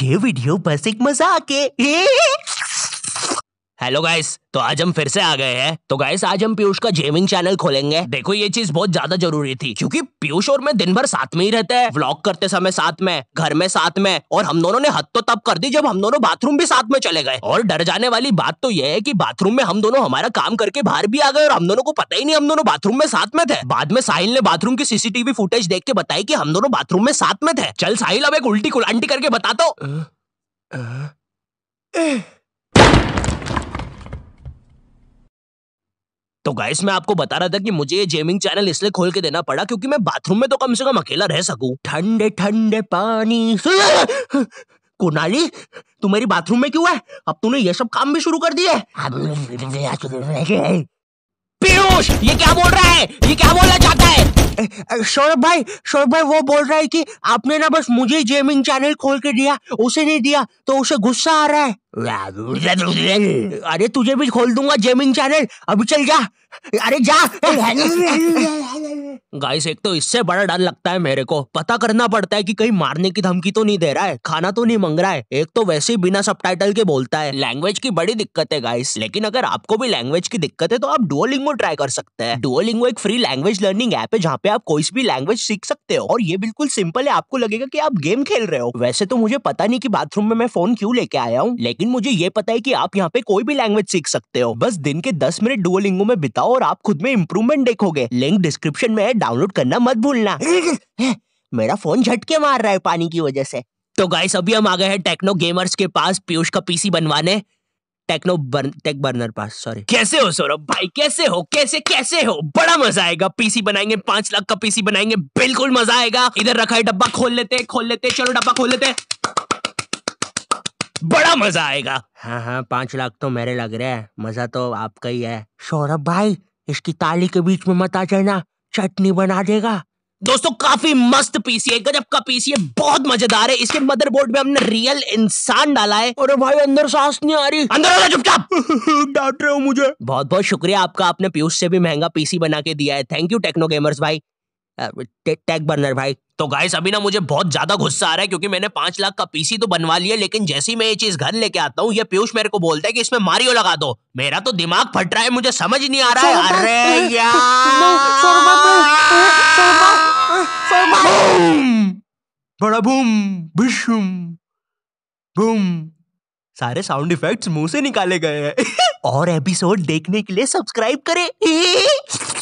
ये वीडियो बस एक मजाक है हेलो गाइस तो आज हम फिर से आ गए हैं तो गाइस आज हम पीयूष का जेमिंग चैनल खोलेंगे देखो ये चीज बहुत ज्यादा जरूरी थी क्योंकि पीयूष और मैं दिन भर साथ में ही रहते हैं व्लॉग करते समय साथ में घर में साथ में और हम दोनों ने हद तो तब कर दी जब हम दोनों बाथरूम भी साथ में चले गए और डर जाने वाली बात तो यह है की बाथरूम में हम दोनों हमारा काम करके बाहर भी आ गए और हम दोनों को पता ही नहीं हम दोनों बाथरूम में साथ में थे बाद में साहिल ने बाथरूम की सीसीटीवी फुटेज देख के बताई की हम दोनों बाथरूम में साथ में थे चल साहिल अब एक उल्टी कुलांटी करके बता दो तो। तो गाइस मैं आपको बता रहा था कि मुझे ये जेमिंग चैनल इसलिए खोल के देना पड़ा क्योंकि मैं बाथरूम में तो कम से कम अकेला रह सकूं ठंडे ठंडे पानी कुनाली तू मेरी बाथरूम में क्यों है अब तूने ये सब काम भी शुरू कर दिए पीयूष ये क्या बोल रहा है ये क्या बोलना चाहता है सौरभ भाई सौरभ भाई वो बोल रहा है कि आपने ना बस मुझे गेमिंग चैनल खोल के दिया उसे नहीं दिया तो उसे गुस्सा आ रहा है अरे तुझे भी खोल दूंगा जेमिंग चैनल अभी चल जा अरे जा गाइस एक तो इससे बड़ा डर लगता है मेरे को पता करना पड़ता है कि कहीं मारने की धमकी तो नहीं दे रहा है खाना तो नहीं मंग रहा है एक तो वैसे ही बिना सबटाइटल के बोलता है लैंग्वेज की बड़ी दिक्कत है गाइस लेकिन अगर आपको भी लैंग्वेज की दिक्कत है तो आप डुओलिंगो ट्राई कर सकते हैं डुओलिंगो एक फ्री लैंग्वेज लर्निंग ऐप है जहाँ पे आप कोई भी लैंग्वेज सीख सकते हो और ये बिल्कुल सिंपल है आपको लगेगा की आप गेम खेल रहे हो वैसे तो मुझे पता नहीं की बाथरूम में मैं फोन क्यूँ लेके आया हूँ लेकिन लेकिन मुझे ये पता है कि आप यहाँ पे कोई भी लैंग्वेज सीख सकते हो बस दिन के दस मिनट डुओलिंगो में बिताओ और आप खुद में इम्प्रूवमेंट देखोगे लिंक डिस्क्रिप्शन में है डाउनलोड करना मत भूलना मेरा फोन झटके मार रहा है पानी की वजह से तो गाइस अभी हम आ गए हैं टेक्नो गेमर्स के पास पीयूष का पीसी बनवाने टेक्नो बर्न, टेक बर्नर पास सॉरी कैसे हो सौरभ भाई कैसे हो कैसे कैसे हो बड़ा मजा आएगा पीसी बनाएंगे पांच लाख का पीसी बनाएंगे बिल्कुल मजा आएगा इधर रखा है डब्बा खोल लेते खोल लेते चलो डब्बा खोल लेते बड़ा मजा आएगा हाँ हाँ पांच लाख तो मेरे लग रहे हैं मजा तो आपका ही है सौरभ भाई इसकी ताली के बीच में मत आ जाना चटनी बना देगा दोस्तों काफी मस्त पीसी है गजब का पीसी है बहुत मजेदार है इसके मदरबोर्ड में हमने रियल इंसान डाला है अरे भाई अंदर सांस नहीं आ रही अंदर आजा चुपचाप डांट रहे हो मुझे बहुत बहुत शुक्रिया आपका आपने पीयूष से भी महंगा पीसी बना के दिया है थैंक यू टेक्नो गेमर्स भाई टेक बर्नर भाई तो गाइस अभी ना मुझे बहुत ज्यादा गुस्सा आ रहा है क्योंकि मैंने पांच लाख का पीसी तो बनवा लिया लेकिन जैसे ही मैं ये चीज घर लेके आता हूँ ये पीयूष मेरे को बोलता है कि इसमें मारियो लगा दो मेरा तो दिमाग फट रहा है मुझे समझ नहीं आ रहा है अरे सारे साउंड इफेक्ट्स मुंह से निकाले गए हैं और एपिसोड देखने के लिए सब्सक्राइब करें